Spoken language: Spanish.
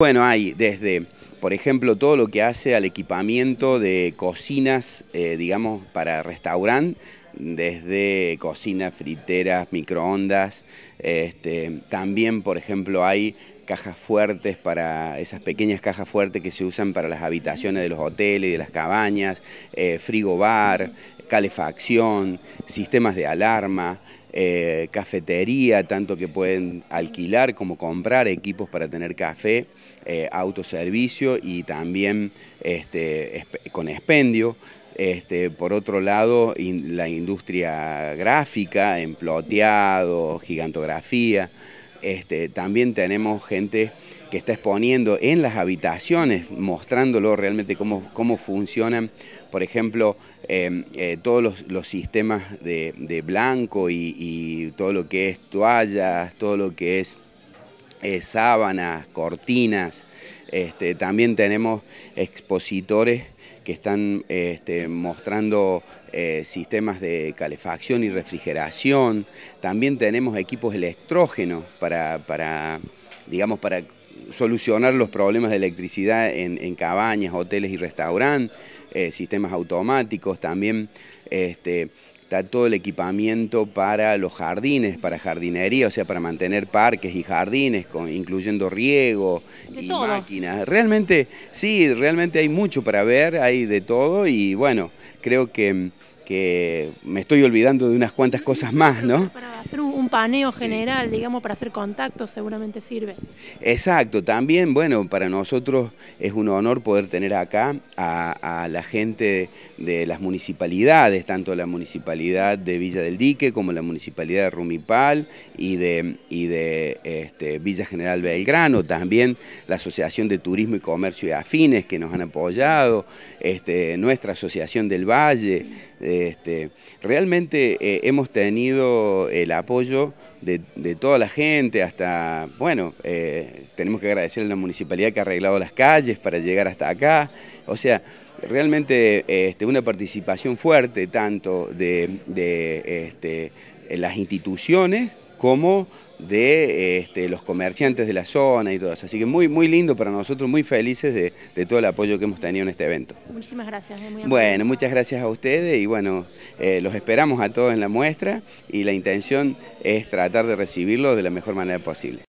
Bueno, hay desde, por ejemplo, todo lo que hace al equipamiento de cocinas, eh, digamos, para restaurante, desde cocinas, friteras, microondas, este, también, por ejemplo, hay cajas fuertes para esas pequeñas cajas fuertes que se usan para las habitaciones de los hoteles, de las cabañas, frigo eh, frigobar, calefacción, sistemas de alarma, eh, cafetería, tanto que pueden alquilar como comprar equipos para tener café, eh, autoservicio y también este, con expendio. Este, por otro lado, la industria gráfica, emploteado, gigantografía. Este, también tenemos gente que está exponiendo en las habitaciones, mostrándolo realmente cómo, funcionan, por ejemplo, em, eh, todos los, sistemas de, blanco y, todo lo que es toallas, todo lo que es eh, sábanas, cortinas. Este, también tenemos expositores que están este, mostrando eh, sistemas de calefacción y refrigeración. También tenemos equipos electrógenos para, digamos, para solucionar los problemas de electricidad en, cabañas, hoteles y restaurantes, eh, sistemas automáticos, también este, está todo el equipamiento para los jardines, para jardinería, o sea, para mantener parques y jardines, incluyendo riego y máquinas. Realmente, sí, realmente hay mucho para ver, hay de todo y bueno, creo que, que me estoy olvidando de unas cuantas cosas más, ¿no? paneo general, digamos, para hacer contactos seguramente sirve. Exacto, también, bueno, para nosotros es un honor poder tener acá a, la gente de las municipalidades, tanto la municipalidad de Villa del Dique como la municipalidad de Rumipal y de, este, Villa General Belgrano, también la Asociación de Turismo y Comercio y Afines que nos han apoyado, este, nuestra Asociación del Valle, este, realmente eh, hemos tenido el apoyo de, toda la gente, hasta, bueno, eh, tenemos que agradecer a la municipalidad que ha arreglado las calles para llegar hasta acá. O sea, realmente este, una participación fuerte tanto de, este, las instituciones como de este, los comerciantes de la zona y todo Así que muy, muy lindo para nosotros, muy felices de, todo el apoyo que hemos tenido en este evento. Muchísimas gracias. bueno, muchas gracias a ustedes y bueno, eh, los esperamos a todos en la muestra y la intención es tratar de recibirlos de la mejor manera posible.